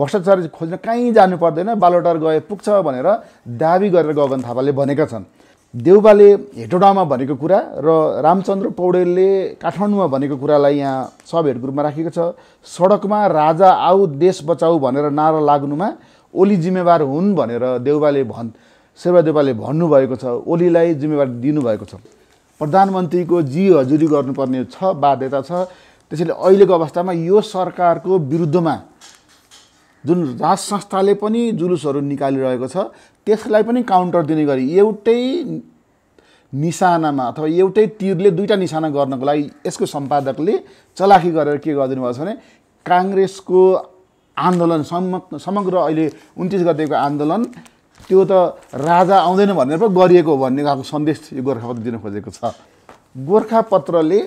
भ्रष्टाचार खोज्न कहीँ जानु पर्दैन बालोटार गए पुग्छ भनेर दावी गरेर गगन थापाले भनेका छन् देउबाले हेटोडामा भनेको कुरा र रामचन्द्र पौडेलले काठमाडौँमा भनेको कुरालाई यहाँ सब हेड ग्रुपमा राखेको छ सडकमा राजा आऊ देश बचाऊ भनेर नारा लाग्नुमा ओली जिम्मेवार हुन् भनेर देउबाले भन् शेर्वा देउबाले भन्नुभएको छ ओलीलाई जिम्मेवार दिनुभएको छ प्रधानमन्त्रीको जी हजुरी गर्नुपर्ने छ बाध्यता छ त्यसैले अहिलेको अवस्थामा यो सरकारको विरुद्धमा जुन राज संस्थाले पनि जुलुसहरू निकालिरहेको छ त्यसलाई पनि काउन्टर दिने गरी एउटै निशानामा अथवा एउटै तिरले दुईवटा निशाना गर्नको लागि यसको सम्पादकले चलाखी गरेर के गरिदिनु भएको छ भने काङ्ग्रेसको आन्दोलन सम समग्र अहिले उन्तिस गतेको आन्दोलन त्यो त राजा आउँदैन भनेर पो गरिएको भन्ने खालको सन्देश यो गोर्खापत्र दिन खोजेको छ गोर्खापत्रले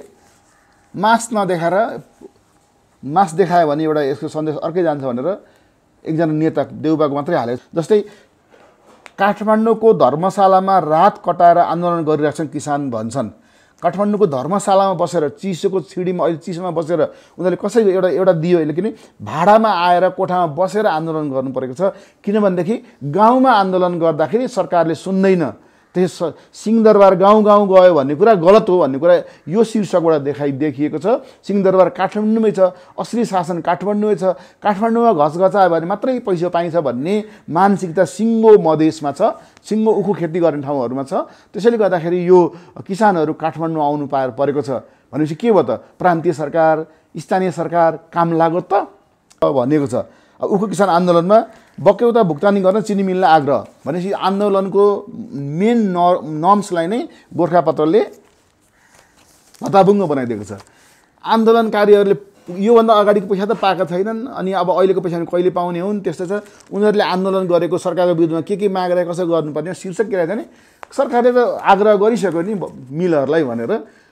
मास नदेखाएर मास देखायो भने एउटा यसको सन्देश अर्कै जान्छ भनेर एकजना नेता देउबाको मात्रै हाले जस्तै काठमाडौँको धर्मशालामा रात कटाएर आन्दोलन गरिरहेछन् किसान भन्छन् काठमाडौँको धर्मशालामा बसेर चिसोको छिडीमा अहिले चिसोमा बसेर उनीहरूले कसरी एउटा एउटा दियो अहिले किन भाडामा आएर कोठामा बसेर आन्दोलन गर्नु परेको छ किनभनेदेखि गाउँमा आन्दोलन गर्दाखेरि सरकारले सुन्दैन त्यस सिंहदरबार गाउँ गाउँ गयो भन्ने कुरा गलत हो भन्ने कुरा यो शीर्षकबाट देखाइ देखिएको छ सिंहदरबार काठमाडौँमै छ असली शासन काठमाडौँमै छ काठमाडौँमा घचघचायो भने मात्रै पैसा पाइन्छ भन्ने मानसिकता सिङ्गो मधेसमा छ सिङ्गो उखु खेती गर्ने ठाउँहरूमा छ त्यसैले गर्दाखेरि यो किसानहरू काठमाडौँ आउनु पाएर परेको छ भनेपछि के भयो त प्रान्तीय सरकार स्थानीय सरकार काम लाग्यो त भनेको छ उखु किसान आन्दोलनमा बक्यौता भुक्तानी गर्न चिनी मिललाई आग्रह भनेपछि आन्दोलनको मेन न नर्म्सलाई नै गोर्खापत्रले भत्ताभुङ्ग बनाइदिएको छ आन्दोलनकारीहरूले योभन्दा अगाडिको पैसा त पाएका छैनन् अनि अब अहिलेको पैसा कहिले पाउने हुन् त्यस्तो छ उनीहरूले आन्दोलन गरेको सरकारको विरुद्धमा के के मागेर कसरी गर्नुपर्ने शीर्षक के रहेछ भने सरकारले त आग्रह गरिसक्यो नि मिलहरूलाई भनेर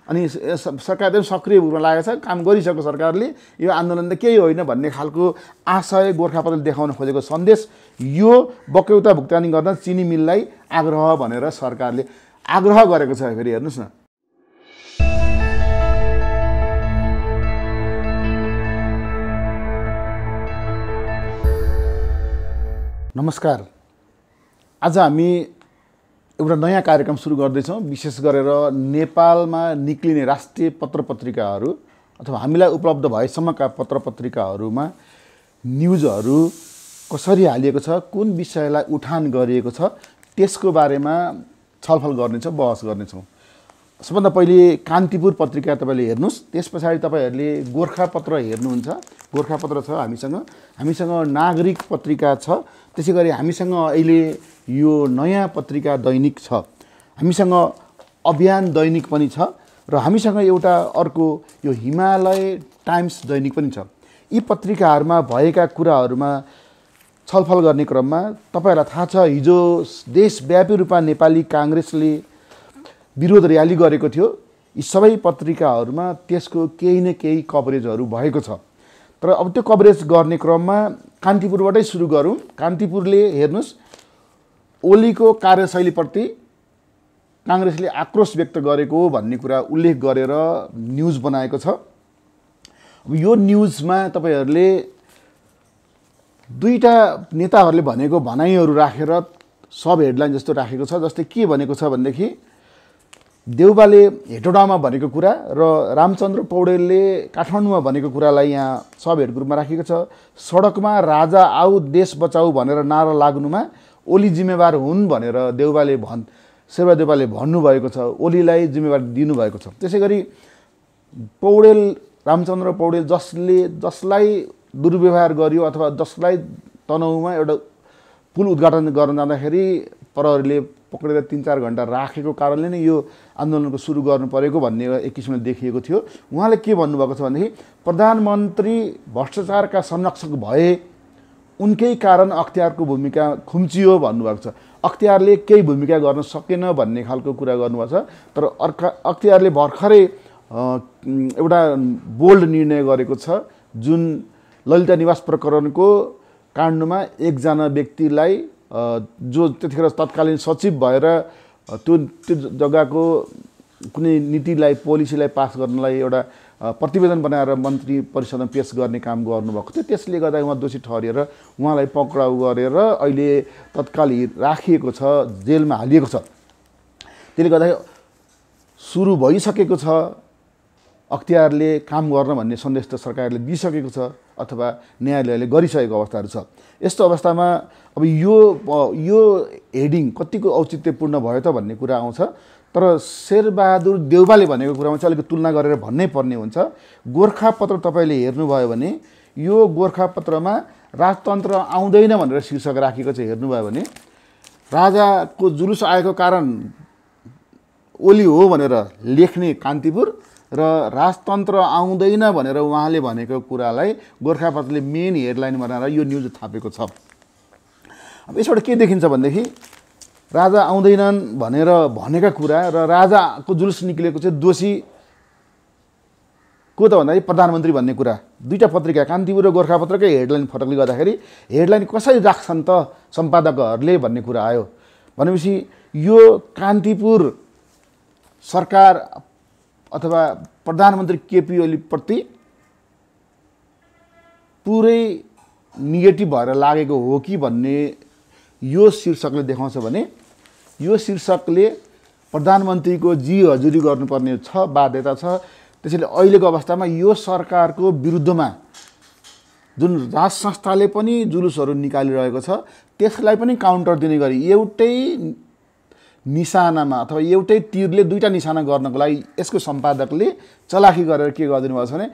अनि सरकार पनि सक्रिय रूपमा लागेको छ काम गरिसक्यो सरकारले यो आन्दोलन त केही होइन भन्ने खालको आशय गोर्खापत्रले देखाउन खोजेको सन्देश यो बक्यौता भुक्तानी गर्न चिनी मिललाई आग्रह भनेर सरकारले आग्रह गरेको छ फेरि हेर्नुहोस् न नमस्कार आज हामी एउटा नयाँ कार्यक्रम सुरु गर्दैछौँ विशेष गरेर नेपालमा निक्लिने राष्ट्रिय पत्र पत्रिकाहरू अथवा हामीलाई उपलब्ध भएसम्मका पत्र पत्रिकाहरूमा न्युजहरू कसरी हालिएको छ कुन विषयलाई उठान गरिएको छ त्यसको बारेमा छलफल गर्नेछौँ बहस गर्नेछौँ सबभन्दा पहिले कान्तिपुर पत्रिका तपाईँले हेर्नुहोस् त्यस पछाडि तपाईँहरूले गोर्खापत्र हेर्नुहुन्छ गोर्खापत्र छ हामीसँग हामीसँग नागरिक पत्रिका छ त्यसै गरी हामीसँग अहिले यो नयाँ पत्रिका दैनिक छ हामीसँग अभियान दैनिक पनि छ र हामीसँग एउटा अर्को यो हिमालय टाइम्स दैनिक पनि छ यी पत्रिकाहरूमा भएका कुराहरूमा छलफल गर्ने क्रममा तपाईँहरूलाई थाहा छ हिजो देशव्यापी रूपमा नेपाली काङ्ग्रेसले विरोध र्याली गरेको थियो यी सबै पत्रिकाहरूमा त्यसको केही न केही कभरेजहरू भएको छ तर अब त्यो कभरेज गर्ने क्रममा कान्तिपुरबाटै सुरु गरौँ कान्तिपुरले हेर्नुहोस् ओलीको कार्यशैलीप्रति काङ्ग्रेसले आक्रोश व्यक्त गरेको भन्ने कुरा उल्लेख गरेर न्युज बनाएको छ अब यो न्युजमा तपाईँहरूले दुईवटा नेताहरूले भनेको भनाइहरू राखेर सब हेडलाइन जस्तो राखेको छ जस्तै के भनेको छ भनेदेखि देउबाले हेटोडामा भनेको कुरा र रामचन्द्र पौडेलले काठमाडौँमा भनेको कुरालाई यहाँ सब हेड ग्रुपमा राखेको छ सडकमा राजा आऊ देश बचाऊ भनेर नारा लाग्नुमा ओली जिम्मेवार हुन् भनेर देउबाले भन् शेर्वा देउबाले भन्नुभएको छ ओलीलाई जिम्मेवार दिनुभएको छ त्यसै गरी पौडेल रामचन्द्र पौडेल जसले जसलाई दुर्व्यवहार गर्यो अथवा जसलाई तनहुमा एउटा पुल उद्घाटन गर्न जाँदाखेरि प्रहरीले पक्रेर तिन चार घन्टा राखेको कारणले नै यो आन्दोलनको सुरु गर्नु परेको भन्ने एक किसिमले देखिएको थियो उहाँले के भन्नुभएको छ भनेदेखि प्रधानमन्त्री भ्रष्टाचारका संरक्षक भए उनकै कारण अख्तियारको भूमिका खुम्चियो भन्नुभएको छ अख्तियारले केही भूमिका गर्न सकेन भन्ने खालको कुरा गर्नुभएको छ तर अर्का अख्तियारले भर्खरै एउटा बोल्ड निर्णय गरेको छ जुन ललिता निवास प्रकरणको काण्डमा एकजना व्यक्तिलाई जो त्यतिखेर तत्कालीन सचिव भएर त्यो त्यो जग्गाको कुनै नीतिलाई पोलिसीलाई पास गर्नलाई एउटा प्रतिवेदन बनाएर मन्त्री परिषदमा पेस गर्ने काम गर्नुभएको थियो त्यसले गर्दा उहाँ दोषी ठहरेर उहाँलाई पक्राउ गरेर अहिले तत्काल राखिएको छ जेलमा हालिएको छ त्यसले गर्दा सुरु भइसकेको छ अख्तियारले काम गर्न भन्ने सन्देश त सरकारले दिइसकेको छ अथवा न्यायालयले गरिसकेको अवस्थाहरू छ यस्तो अवस्थामा अब यो यो हेडिङ कतिको औचित्यपूर्ण भयो त भन्ने कुरा आउँछ तर शेरबहादुर देउबाले भनेको कुरामा चाहिँ अलिकति तुलना गरेर भन्नै पर्ने हुन्छ गोर्खापत्र तपाईँले हेर्नुभयो भने यो गोर्खापत्रमा राजतन्त्र आउँदैन भनेर शीर्षक राखेको चाहिँ हेर्नुभयो भने राजाको जुलुस आएको कारण ओली हो भनेर लेख्ने कान्तिपुर र राजतन्त्र आउँदैन भनेर उहाँले भनेको कुरालाई गोर्खापत्रले मेन हेडलाइन बनाएर यो न्युज थापेको छ अब यसबाट के देखिन्छ भनेदेखि राजा आउँदैनन् भनेर भनेका कुरा र राजाको जुलुस निक्लेको चाहिँ दोषी को त भन्दाखेरि प्रधानमन्त्री भन्ने कुरा दुईवटा पत्रिका कान्तिपुर र गोर्खापत्रकै हेडलाइन फरकले गर्दाखेरि हेडलाइन कसरी राख्छन् त सम्पादकहरूले भन्ने कुरा आयो भनेपछि यो कान्तिपुर सरकार अथवा प्रधानमन्त्री केपी ओलीप्रति पुरै निगेटिभ भएर लागेको हो कि भन्ने यो शीर्षकले देखाउँछ भने यो शीर्षकले प्रधानमन्त्रीको जी हजुरी गर्नुपर्ने छ बाध्यता छ त्यसैले अहिलेको अवस्थामा यो सरकारको विरुद्धमा जुन राज संस्थाले पनि जुलुसहरू निकालिरहेको छ त्यसलाई पनि काउन्टर दिने गरी एउटै निशानामा अथवा एउटै तिरले दुईवटा निशाना गर्नको लागि यसको सम्पादकले चलाखी गरेर के गरिदिनु भएको छ भने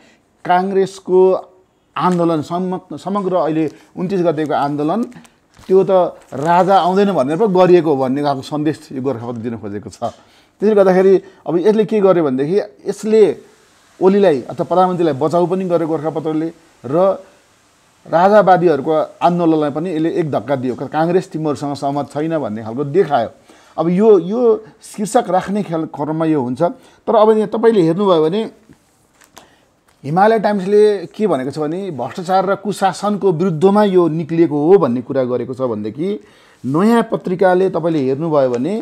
काङ्ग्रेसको आन्दोलन सम समग्र अहिले उन्तिस गतेको आन्दोलन त्यो त राजा आउँदैन भनेर पो गरिएको हो भन्ने खालको सन्देश यो गोर्खापत्र दिन खोजेको छ त्यसले गर्दाखेरि अब यसले के गर्यो भनेदेखि यसले ओलीलाई अथवा प्रधानमन्त्रीलाई बचाउ पनि गर्यो गोर्खापत्रले र राजावादीहरूको आन्दोलनलाई पनि यसले एक धक्का दियो काङ्ग्रेस तिमीहरूसँग सहमत छैन भन्ने खालको देखायो अब यो यो शीर्षक राख्ने खेल क्रममा यो हुन्छ तर अब तपाईँले हेर्नुभयो भने हिमालय टाइम्सले के भनेको छ भने भ्रष्टाचार र कुशासनको विरुद्धमा यो निक्लिएको हो भन्ने कुरा गरेको छ भनेदेखि नयाँ पत्रिकाले तपाईँले हेर्नुभयो भने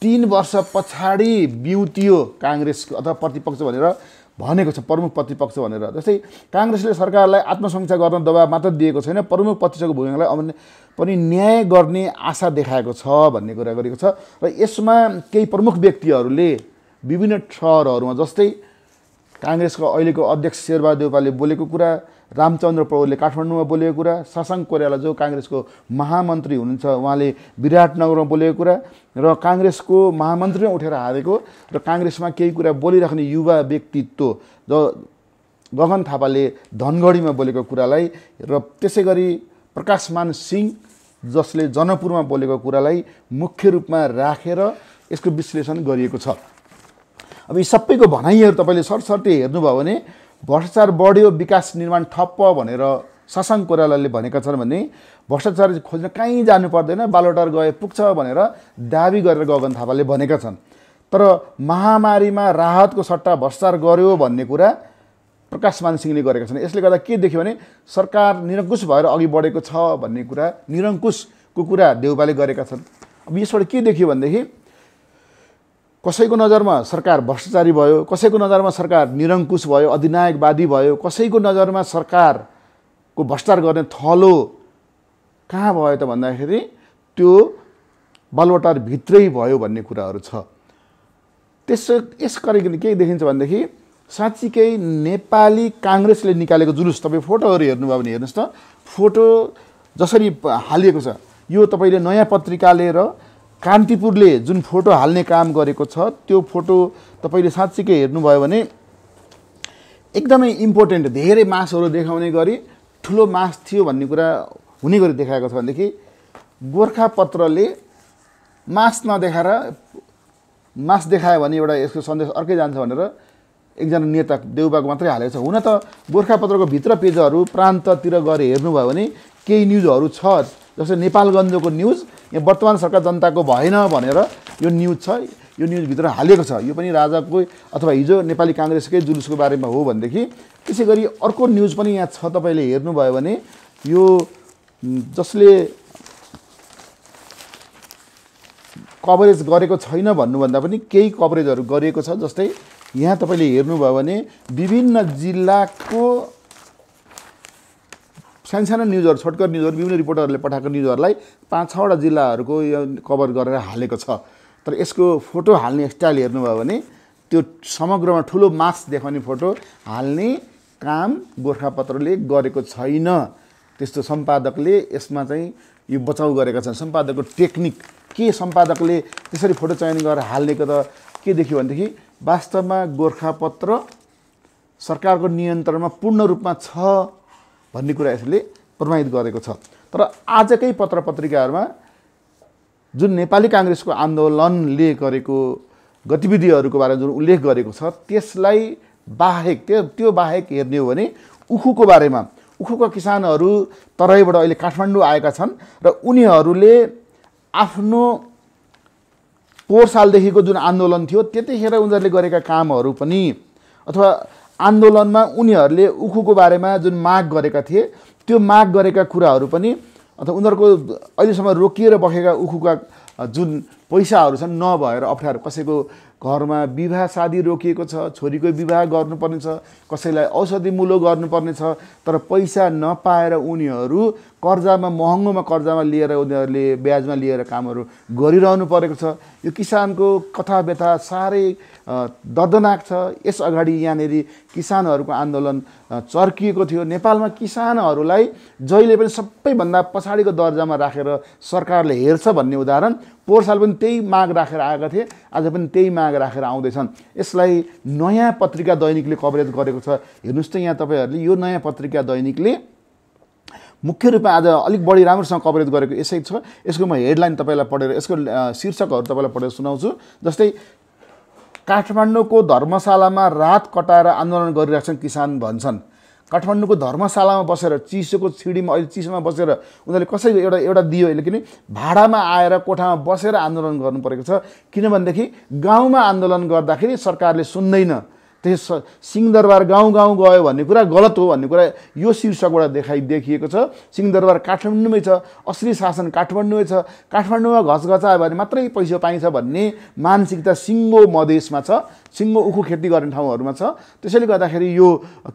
तिन वर्ष पछाडि बिउतियो काङ्ग्रेस अथवा प्रतिपक्ष भनेर भनेको छ प्रमुख प्रतिपक्ष भनेर जस्तै काङ्ग्रेसले सरकारलाई आत्मसङ्ख्या गर्न दबाब मात्र दिएको छैन प्रमुख प्रतिपक्षको भूमिकालाई पनि न्याय गर्ने आशा देखाएको छ भन्ने कुरा गरेको छ र यसमा केही प्रमुख व्यक्तिहरूले विभिन्न ठहरहरूमा जस्तै काङ्ग्रेसको अहिलेको अध्यक्ष शेरबहादुर देउपाले बोलेको कुरा रामचन्द्र पौडेलले काठमाडौँमा बोलेको कुरा ससाङ कोरियाला जो काङ्ग्रेसको महामन्त्री हुनुहुन्छ उहाँले विराटनगरमा बोलेको कुरा र काङ्ग्रेसको महामन्त्री उठेर हारेको र काङ्ग्रेसमा केही कुरा बोलिराख्ने युवा व्यक्तित्व ज गगन थापाले धनगढीमा बोलेको कुरालाई र त्यसै गरी प्रकाशमान सिंह जसले जनकपुरमा बोलेको कुरालाई मुख्य रूपमा राखेर यसको विश्लेषण गरिएको छ अब यी सबैको भनाइहरू तपाईँले सरसर्ती हेर्नुभयो भने भ्रष्टाचार बढ्यो विकास निर्माण ठप्प भनेर ससाङ कोरालाले भनेका छन् भने भ्रष्टाचार खोज्न कहीँ जानु पर्दैन बालोटार गए पुग्छ भनेर दाबी गरेर गगन थापाले भनेका छन् तर महामारीमा राहतको सट्टा भ्रष्टाचार गर्यो भन्ने कुरा प्रकाश मान सिंहले गरेका छन् यसले गर्दा के देख्यो भने सरकार निरङ्कुश भएर अघि बढेको छ भन्ने कुरा निरङ्कुशको कुरा देउबाले गरेका छन् अब यसबाट के देखियो भनेदेखि कसैको नजरमा सरकार भ्रष्टाचारी भयो कसैको नजरमा सरकार निरङ्कुश भयो अधिनायकवादी भयो कसैको नजरमा सरकारको भ्रष्टाचार गर्ने थलो कहाँ भयो त भन्दाखेरि त्यो भित्रै भयो भन्ने कुराहरू छ त्यसो यस करिकन के देखिन्छ भनेदेखि साँच्चीकै नेपाली काङ्ग्रेसले निकालेको जुलुस तपाईँ फोटोहरू हेर्नुभयो भने हेर्नुहोस् त फोटो जसरी हालिएको छ यो तपाईँले नयाँ पत्रिकाले र कान्तिपुरले जुन फोटो हाल्ने काम गरेको छ त्यो फोटो तपाईँले साँच्चीकै हेर्नुभयो भने एकदमै इम्पोर्टेन्ट धेरै मासहरू देखाउने गरी ठुलो मास थियो भन्ने कुरा हुने गरी देखाएको छ भनेदेखि गोर्खापत्रले मास नदेखाएर मास देखायो भने एउटा यसको सन्देश अर्कै जान्छ भनेर एकजना नेता देउबाको मात्रै हालेको छ हुन त गोर्खापत्रको भित्र पेजहरू प्रान्ततिर गएर हेर्नुभयो भने केही न्युजहरू छ जस्तै नेपालगञ्जको न्युज यहाँ वर्तमान सरकार जनताको भएन भनेर यो न्युज छ यो न्युजभित्र हालेको छ यो पनि राजाको अथवा हिजो नेपाली काङ्ग्रेसकै जुलुसको बारेमा हो भनेदेखि त्यसै गरी अर्को न्युज पनि यहाँ छ तपाईँले हेर्नुभयो भने यो जसले कभरेज गरेको छैन भन्नुभन्दा पनि केही कभरेजहरू गरिएको छ जस्तै यहाँ तपाईँले हेर्नुभयो भने विभिन्न जिल्लाको सानसानो न्युजहरू छोटकर न्युजहरू विभिन्न रिपोर्टरहरूले पठाएको न्युजहरूलाई पाँच छवटा जिल्लाहरूको यो कभर गरेर हालेको छ तर यसको फोटो हाल्ने स्टाइल हेर्नुभयो भने त्यो समग्रमा ठुलो मास देखाउने फोटो हाल्ने काम गोर्खापत्रले गरेको छैन त्यस्तो सम्पादकले यसमा चाहिँ यो बचाउ गरेका छन् सम्पादकको टेक्निक के सम्पादकले त्यसरी फोटो चयन गरेर हालिदिएको त के देख्यो भनेदेखि वास्तवमा गोर्खापत्र सरकारको नियन्त्रणमा पूर्ण रूपमा छ भन्ने कुरा यसले प्रमाणित गरेको छ तर आजकै पत्र पत्रिकाहरूमा जुन नेपाली काङ्ग्रेसको आन्दोलनले गरेको गतिविधिहरूको बारेमा जुन उल्लेख गरेको छ त्यसलाई बाहेक त्यो त्यो बाहेक हेर्ने हो भने उखुको बारेमा उखुका किसानहरू तराईबाट अहिले काठमाडौँ आएका छन् र उनीहरूले आफ्नो पोहोर सालदेखिको जुन आन्दोलन थियो त्यतिखेर उनीहरूले गरेका कामहरू पनि अथवा आन्दोलनमा उनीहरूले उखुको बारेमा जुन माग गरेका थिए त्यो माग गरेका कुराहरू पनि अथवा उनीहरूको अहिलेसम्म रोकिएर बसेका उखुका जुन पैसाहरू छन् नभएर अप्ठ्यारो कसैको घरमा विवाह शादी रोकिएको छ छोरीको विवाह गर्नुपर्ने छ कसैलाई औषधि मुलो गर्नुपर्नेछ तर पैसा नपाएर उनीहरू कर्जामा महँगोमा कर्जामा लिएर उनीहरूले ब्याजमा लिएर कामहरू गरिरहनु परेको छ यो किसानको कथा व्यथा साह्रै दर्दनाक छ यस अगाडि यहाँनिर किसानहरूको आन्दोलन चर्किएको थियो नेपालमा किसानहरूलाई जहिले पनि सबैभन्दा पछाडिको दर्जामा राखेर सरकारले हेर्छ भन्ने उदाहरण पोहोर साल पनि त्यही माग राखेर आएका थिए आज पनि त्यही माग माग राखेर आउँदैछन् यसलाई नयाँ पत्रिका दैनिकले कभरेज गरेको छ हेर्नुहोस् त यहाँ तपाईँहरूले यो नयाँ पत्रिका दैनिकले मुख्य रूपमा आज अलिक बढी राम्रोसँग कभरेज गरेको यसै छ यसको म हेडलाइन तपाईँलाई पढेर यसको शीर्षकहरू तपाईँलाई पढेर सुनाउँछु जस्तै काठमाडौँको धर्मशालामा रात कटाएर आन्दोलन गरिरहेछन् किसान भन्छन् काठमाडौँको धर्मशालामा बसेर चिसोको छिडीमा अहिले चिसोमा बसेर उनीहरूले कसरी एउटा एउटा दियो अहिले किन भाडामा आएर कोठामा बसेर आन्दोलन गर्नु परेको छ किनभनेदेखि गाउँमा आन्दोलन गर्दाखेरि सरकारले सुन्दैन त्यस सिंहदरबार गाउँ गाउँ गयो भन्ने कुरा गलत हो भन्ने कुरा यो शीर्षकबाट देखाइ देखिएको छ सिंहदरबार काठमाडौँमै छ असली शासन काठमाडौँमै छ काठमाडौँमा घचघचायो भने मात्रै पैसा पाइन्छ भन्ने मानसिकता सिङ्गो मधेसमा छ सिङ्गो उखु खेती गर्ने ठाउँहरूमा छ त्यसैले गर्दाखेरि यो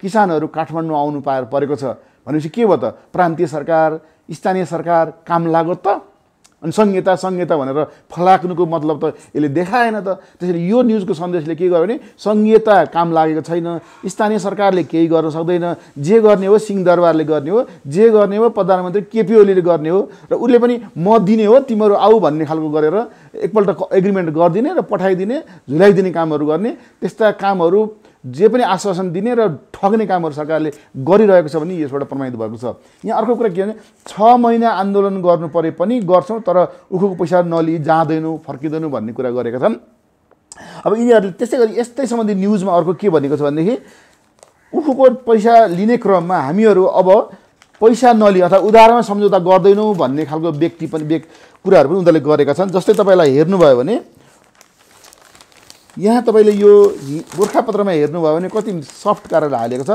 किसानहरू काठमाडौँ आउनु पाएर परेको छ भनेपछि के भयो त प्रान्तीय सरकार स्थानीय सरकार काम लाग्यो त अनि संहिता संहिता भनेर फलाक्नुको मतलब त यसले देखाएन त त्यसैले यो न्युजको सन्देशले के गर्यो भने संहिता काम लागेको छैन स्थानीय सरकारले केही गर्न सक्दैन जे गर्ने हो सिंहदरबारले गर्ने हो जे गर्ने हो प्रधानमन्त्री केपी ओलीले गर्ने हो र उसले पनि म दिने हो तिमीहरू आऊ भन्ने खालको गरेर एकपल्ट एग्रिमेन्ट गरिदिने र पठाइदिने झुलाइदिने कामहरू गर्ने त्यस्ता कामहरू जे पनि आश्वासन दिने र ठग्ने कामहरू सरकारले गरिरहेको छ भने यसबाट प्रमाणित भएको छ यहाँ अर्को कुरा के भने छ महिना आन्दोलन गर्नु परे पनि गर्छौँ तर उखुको पैसा नलिई जाँदैनौँ फर्किँदैनौँ भन्ने कुरा गरेका छन् अब यिनीहरूले त्यसै गरी यस्तै सम्बन्धी न्युजमा अर्को के भनेको छ भनेदेखि उखुको पैसा लिने क्रममा हामीहरू अब पैसा नलिए अथवा उधारमा सम्झौता गर्दैनौँ भन्ने खालको व्यक्ति पनि व्यक्ति कुराहरू पनि उनीहरूले गरेका छन् जस्तै तपाईँलाई हेर्नुभयो भने यहाँ तपाईँले यो गोर्खापत्रमा हेर्नुभयो भने कति सफ्ट कारणले हालेको छ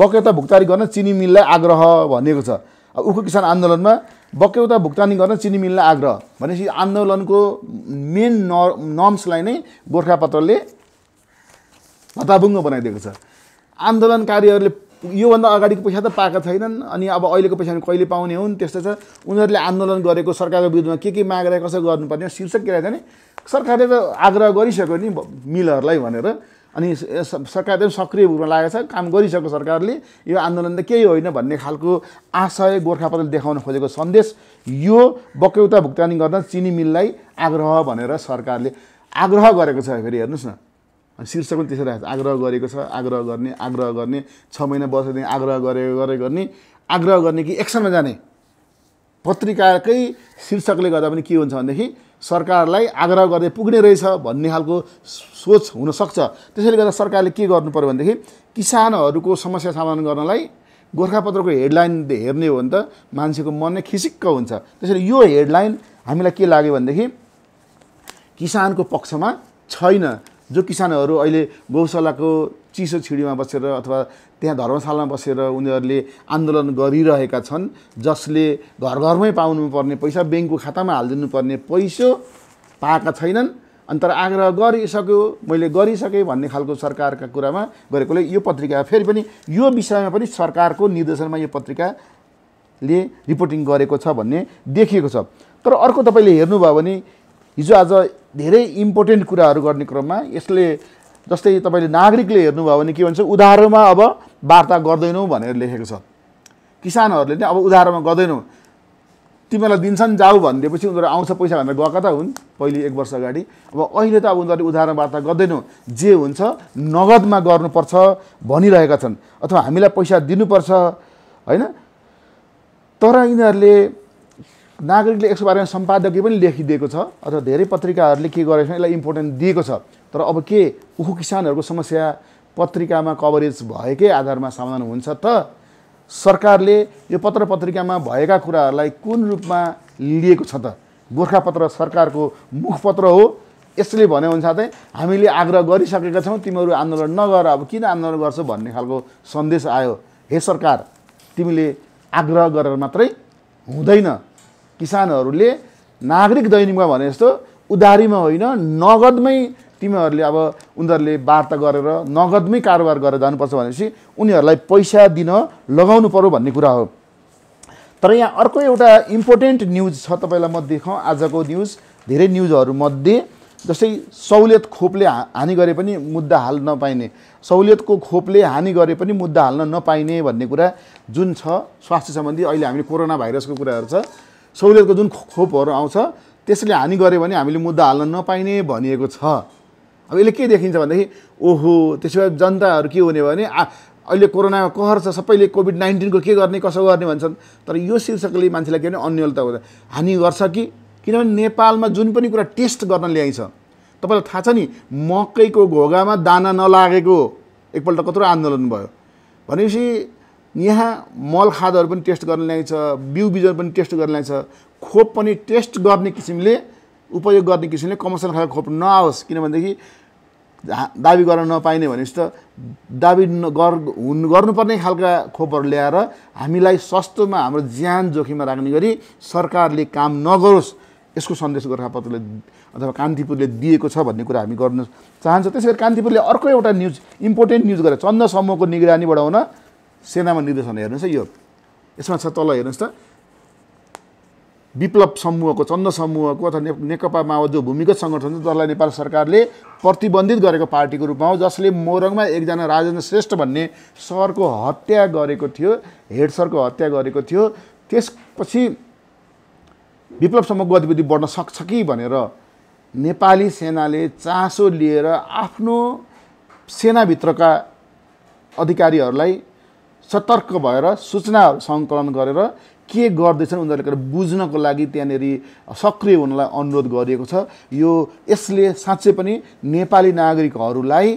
बक्यौता भुक्तानी गर्न चिनी मिललाई आग्रह भनेको छ अब उखु किसान आन्दोलनमा बक्यौता भुक्तानी गर्न चिनी मिललाई आग्रह भनेपछि आन्दोलनको मेन न नर्म्सलाई नै गोर्खापत्रले हताबुङ्गो बनाइदिएको छ आन्दोलनकारीहरूले योभन्दा अगाडिको पैसा त पाएका छैनन् अनि अब अहिलेको पैसा कहिले पाउने हुन् त्यस्तो छ उनीहरूले आन्दोलन गरेको सरकारको विरुद्धमा के के मागेर कसो गर्नुपर्ने शीर्षक के रहेछ नि सरकारले त आग्रह गरिसक्यो नि मिलहरूलाई भनेर अनि सरकार पनि सक्रिय रूपमा लागेको छ काम गरिसक्यो सरकारले यो आन्दोलन त केही होइन भन्ने खालको आशय गोर्खापत्रले देखाउन खोजेको सन्देश यो बक्यौता भुक्तानी गर्न चिनी मिललाई आग्रह भनेर सरकारले आग्रह गरेको छ फेरि हेर्नुहोस् न अनि शीर्षक पनि त्यसरी आएको छ आग्रह गरेको छ आग्रह गर्ने आग्रह गर्ने छ महिना बसेदेखि आग्रह गरे गरे गर्ने आग्रह गर्ने कि एक्सनमा जाने पत्रिकाकै शीर्षकले गर्दा पनि के हुन्छ भनेदेखि सरकारलाई आग्रह गर्दै पुग्ने रहेछ भन्ने खालको सोच हुनसक्छ त्यसैले गर्दा सरकारले के गर्नु पऱ्यो भनेदेखि किसानहरूको समस्या समाधान गर्नलाई गोर्खापत्रको हेडलाइन हेर्ने हो भने त मान्छेको मन नै खिसिक्क हुन्छ त्यसैले यो हेडलाइन हामीलाई के लाग्यो भनेदेखि किसानको पक्षमा छैन जो किसानहरू अहिले गौशालाको चिसो छिडीमा बसेर अथवा त्यहाँ धर्मशालामा बसेर उनीहरूले आन्दोलन गरिरहेका छन् जसले घर घरमै पाउनुपर्ने पैसा ब्याङ्कको खातामा पर्ने पैसो पाएका छैनन् अन्त आग्रह गरिसक्यो मैले गरिसकेँ भन्ने खालको सरकारका कुरामा गरेकोले यो पत्रिका फेरि पनि यो विषयमा पनि सरकारको निर्देशनमा यो पत्रिकाले रिपोर्टिङ गरेको छ भन्ने देखिएको छ तर अर्को तपाईँले हेर्नुभयो भने हिजो आज धेरै इम्पोर्टेन्ट कुराहरू गर्ने क्रममा यसले जस्तै तपाईँले नागरिकले हेर्नुभयो भने के भन्छ उधारोमा अब वार्ता गर्दैनौँ भनेर लेखेको छ किसानहरूले नै अब उधारोमा गर्दैनौँ तिमीहरूलाई दिन्छन् जाऊ भनिदिएपछि उनीहरू आउँछ पैसा भनेर गएका त हुन् पहिले एक वर्ष अगाडि अब अहिले त अब उनीहरूले उधारमा वार्ता गर्दैनौँ जे हुन्छ नगदमा गर्नुपर्छ भनिरहेका छन् अथवा हामीलाई पैसा दिनुपर्छ होइन तर यिनीहरूले नागरिकले यसको बारेमा सम्पादकीय पनि लेखिदिएको छ अथवा धेरै पत्रिकाहरूले के गरेको छ यसलाई इम्पोर्टेन्ट दिएको छ तर अब के उखु किसानहरूको समस्या पत्रिकामा कभरेज भएकै आधारमा समाधान हुन्छ त सरकारले यो पत्र पत्रिकामा भएका कुराहरूलाई कुन रूपमा लिएको छ त गोर्खापत्र सरकारको मुखपत्र हो यसले भन्यो हुन्छ चाहिँ हामीले आग्रह गरिसकेका छौँ तिमीहरू आन्दोलन नगर अब किन आन्दोलन गर्छौ भन्ने खालको सन्देश आयो हे सरकार तिमीले आग्रह गरेर मात्रै हुँदैन किसानहरूले नागरिक दैनिकमा भने जस्तो उधारीमा होइन नगदमै तिमीहरूले अब उनीहरूले वार्ता गरेर नगदमै कारोबार गरेर जानुपर्छ भनेपछि उनीहरूलाई पैसा दिन लगाउनु पऱ्यो भन्ने कुरा हो तर यहाँ अर्को एउटा इम्पोर्टेन्ट न्युज छ तपाईँलाई म देखाउँ आजको न्युज धेरै न्युजहरूमध्ये जस्तै सहुलियत खोपले हानि गरे पनि मुद्दा हाल्न नपाइने सहुलियतको खोपले हानि गरे पनि मुद्दा हाल्न नपाइने भन्ने कुरा जुन छ स्वास्थ्य सम्बन्धी अहिले हामीले कोरोना भाइरसको कुराहरू छ सहुलियतको जुन खोपहरू आउँछ त्यसले हानि गऱ्यो भने हामीले मुद्दा हाल्न नपाइने भनिएको छ अब यसले के देखिन्छ भनेदेखि ओहो त्यसो भए जनताहरू के हुने भने आ अहिले कोरोनाको कहर छ सबैले कोभिड नाइन्टिनको के गर्ने कसो गर्ने भन्छन् तर यो शीर्षकले मान्छेलाई के भने अन्यलता हुँदैन हानि गर्छ कि किनभने नेपालमा जुन पनि कुरा टेस्ट गर्न ल्याइन्छ तपाईँलाई थाहा छ नि मकैको घोगामा दाना नलागेको एकपल्ट कत्रो आन्दोलन भयो भनेपछि यहाँ मल खादहरू पनि टेस्ट गर्न ल्याइन्छ बिउ बिजन पनि टेस्ट गर्न ल्याइन्छ खोप पनि टेस्ट गर्ने किसिमले उपयोग गर्ने किसिमले कमर्सियल खालको खोप नआओस् किनभनेदेखि दाबी गर्न नपाइने भनेपछि त दाबी गर गर्नुपर्ने खालका खोपहरू ल्याएर हामीलाई सस्तोमा हाम्रो ज्यान जोखिममा राख्ने गरी सरकारले काम नगरोस् यसको सन्देश गोर्खापत्रले अथवा कान्तिपुरले दिएको छ भन्ने कुरा हामी गर्न चाहन्छौँ त्यसै गरी कान्तिपुरले अर्को एउटा न्युज इम्पोर्टेन्ट न्युज गरेर समूहको निगरानी बढाउन सेनामा निर्देशन हेर्नुहोस् है यो यसमा छ तल हेर्नुहोस् त विप्लव समूहको चन्द समूहको अथवा ने नेकपा माओवाद जो भूमिगत सङ्गठन छ जसलाई नेपाल सरकारले प्रतिबन्धित गरेको पार्टीको रूपमा हो जसले मोरङमा एकजना राजेन्द्र श्रेष्ठ भन्ने सरको हत्या गरेको थियो हेड सरको हत्या गरेको थियो त्यसपछि विप्लव समूहको गतिविधि बढ्न सक्छ कि भनेर नेपाली सेनाले चासो लिएर आफ्नो सेनाभित्रका अधिकारीहरूलाई सतर्क भएर सूचनाहरू सङ्कलन गरेर के गर्दैछन् उनीहरूले बुझ्नको लागि त्यहाँनिर सक्रिय हुनलाई अनुरोध गरिएको छ यो यसले साँच्चै पनि नेपाली नागरिकहरूलाई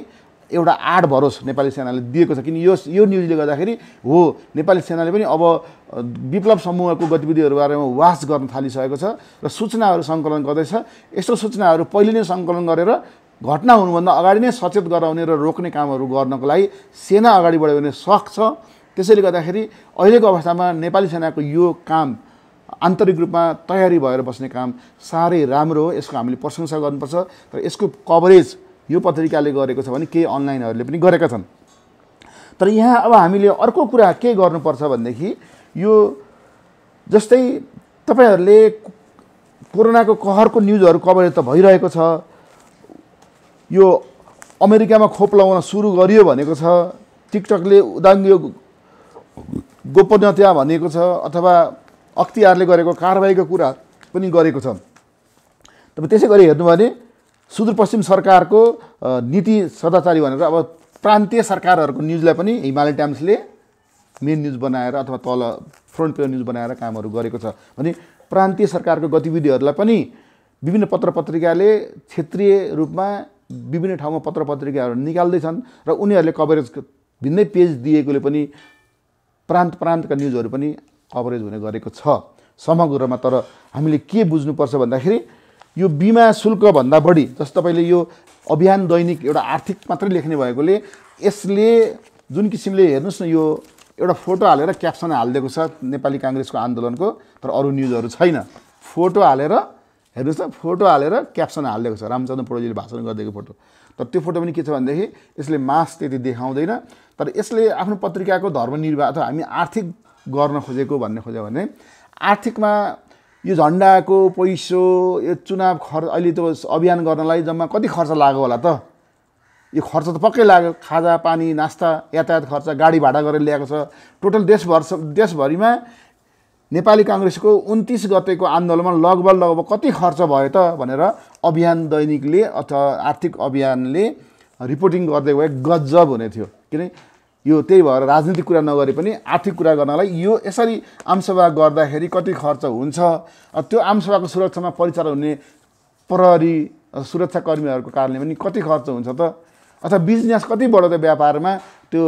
एउटा आड भरोस नेपाली सेनाले दिएको छ किन यो यो न्युजले गर्दाखेरि हो नेपाली सेनाले पनि अब विप्लव समूहको गतिविधिहरू बारेमा वास गर्न थालिसकेको छ र सूचनाहरू सङ्कलन गर्दैछ यस्तो सूचनाहरू पहिले नै सङ्कलन गरेर घटना हुनुभन्दा अगाडि नै सचेत गराउने र रोक्ने कामहरू गर्नको लागि सेना अगाडि बढ्यो भने सक्छ त्यसैले गर्दाखेरि अहिलेको अवस्थामा नेपाली सेनाको यो काम आन्तरिक रूपमा तयारी भएर बस्ने काम साह्रै राम्रो हो यसको हामीले प्रशंसा गर्नुपर्छ तर यसको कभरेज यो पत्रिकाले गरेको छ भने केही अनलाइनहरूले पनि गरेका छन् तर यहाँ अब हामीले अर्को कुरा के गर्नुपर्छ भनेदेखि यो जस्तै तपाईँहरूले कोरोनाको कहरको न्युजहरू कभरेज त भइरहेको छ यो अमेरिकामा खोप लगाउन सुरु गरियो भनेको छ टिकटकले उदाङ्गो गोपनीयता भनिएको छ अथवा अख्तियारले गरेको कारवाहीको कुरा पनि गरेको छ तब त्यसै गरी हेर्नु भने सुदूरपश्चिम सरकारको नीति सदाचारी भनेर अब प्रान्तीय सरकारहरूको न्युजलाई पनि हिमालय टाइम्सले मेन न्युज बनाएर अथवा तल फ्रन्ट पेज न्युज बनाएर कामहरू गरेको छ भने प्रान्तीय सरकारको गतिविधिहरूलाई पनि विभिन्न पत्र पत्रिकाले क्षेत्रीय रूपमा विभिन्न ठाउँमा पत्र पत्रिकाहरू निकाल्दैछन् र उनीहरूले कभरेज भिन्नै पेज दिएकोले पनि प्रान्त प्रान्तका न्युजहरू पनि कभरेज हुने गरेको छ समग्रमा तर हामीले के बुझ्नुपर्छ भन्दाखेरि यो बिमा शुल्कभन्दा बढी जस्तो तपाईँले यो अभियान दैनिक एउटा आर्थिक मात्रै लेख्ने भएकोले यसले जुन किसिमले हेर्नुहोस् न यो एउटा फोटो हालेर क्याप्सन हालिदिएको छ नेपाली काङ्ग्रेसको आन्दोलनको तर अरू न्युजहरू छैन फोटो हालेर हेर्नुहोस् न फोटो हालेर क्याप्सन हालिदिएको छ रामचन्द्र पौडेलले भाषण गरिदिएको फोटो तर त्यो फोटो पनि के छ भनेदेखि यसले मास त्यति देखाउँदैन तर यसले आफ्नो पत्रिकाको धर्म निर्वाह अथवा हामी आर्थिक गर्न खोजेको भन्ने खोज्यो भने आर्थिकमा यो झन्डाको पैसो यो चुनाव खर्च अहिले त्यो अभियान गर्नलाई जम्मा कति खर्च लाग्यो होला त यो खर्च त पक्कै लाग्यो खाजा पानी नास्ता यातायात खर्च गाडी भाडा गरेर ल्याएको छ टोटल देशभर देशभरिमा नेपाली काङ्ग्रेसको उन्तिस गतेको आन्दोलनमा लगभग लगभग कति खर्च भयो त भनेर अभियान दैनिकले अथवा आर्थिक अभियानले रिपोर्टिङ गर्दै गए गजब हुने थियो किन यो त्यही भएर राजनीतिक कुरा नगरे पनि आर्थिक कुरा गर्नलाई यो यसरी आमसभा गर्दाखेरि कति खर्च हुन्छ त्यो आमसभाको सुरक्षामा परिचालन हुने प्रहरी सुरक्षाकर्मीहरूको कारणले पनि कति खर्च हुन्छ त अथवा बिजनेस कति बढ्यो त व्यापारमा त्यो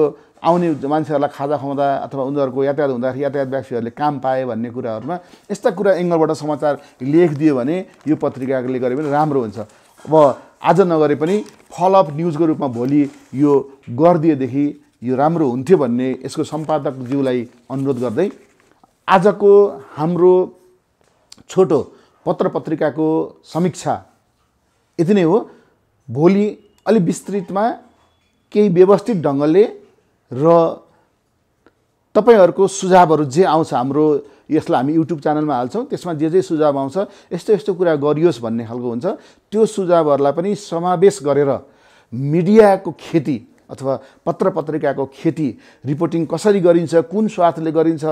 आउने मान्छेहरूलाई खाजा खुवाउँदा अथवा उनीहरूको यातायात हुँदाखेरि यातायात व्यक्तिहरूले काम पाए भन्ने कुराहरूमा यस्ता कुरा एङ्गलबाट समाचार लेखिदियो भने यो पत्रिकाले गरे भने राम्रो हुन्छ अब आज नगरे पनि फलोअप न्युजको रूपमा भोलि यो गरिदिएदेखि यो राम्रो हुन्थ्यो भन्ने यसको सम्पादक सम्पादकज्यूलाई अनुरोध गर्दै आजको हाम्रो छोटो पत्र पत्रिकाको समीक्षा यति नै हो भोलि अलि विस्तृतमा केही व्यवस्थित ढङ्गले र तपाईँहरूको सुझावहरू जे आउँछ हाम्रो यसलाई हामी युट्युब च्यानलमा हाल्छौँ त्यसमा जे जे सुझाव आउँछ यस्तो यस्तो कुरा गरियोस् भन्ने खालको हुन्छ त्यो सुझावहरूलाई पनि समावेश गरेर मिडियाको खेती अथवा पत्र पत्रिकाको खेती रिपोर्टिङ कसरी गरिन्छ कुन स्वार्थले गरिन्छ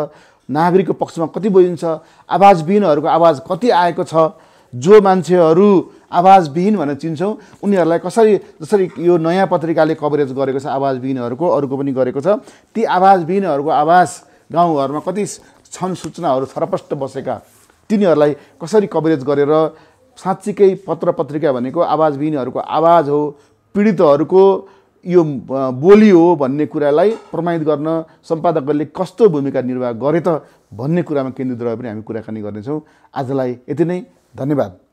नागरिकको पक्षमा कति बोलिन्छ आवाजविहीनहरूको आवाज कति आएको छ जो मान्छेहरू आवाजविहीन भनेर चिन्छौँ उनीहरूलाई कसरी जसरी यो नयाँ पत्रिकाले कभरेज गरेको छ आवाजविहीनहरूको अरूको पनि गरेको छ ती आवाजविहीनहरूको आवाज गाउँघरमा कति छन् सूचनाहरू थरपष्ट बसेका तिनीहरूलाई कसरी कभरेज गरेर साँच्चीकै पत्र पत्रिका भनेको आवाजविहीनहरूको आवाज हो पीडितहरूको यो बोली हो भन्ने कुरालाई प्रमाणित गर्न सम्पादकहरूले कस्तो भूमिका निर्वाह गरे त भन्ने कुरामा केन्द्रित रहे पनि हामी कुराकानी गर्नेछौँ आजलाई यति नै धन्यवाद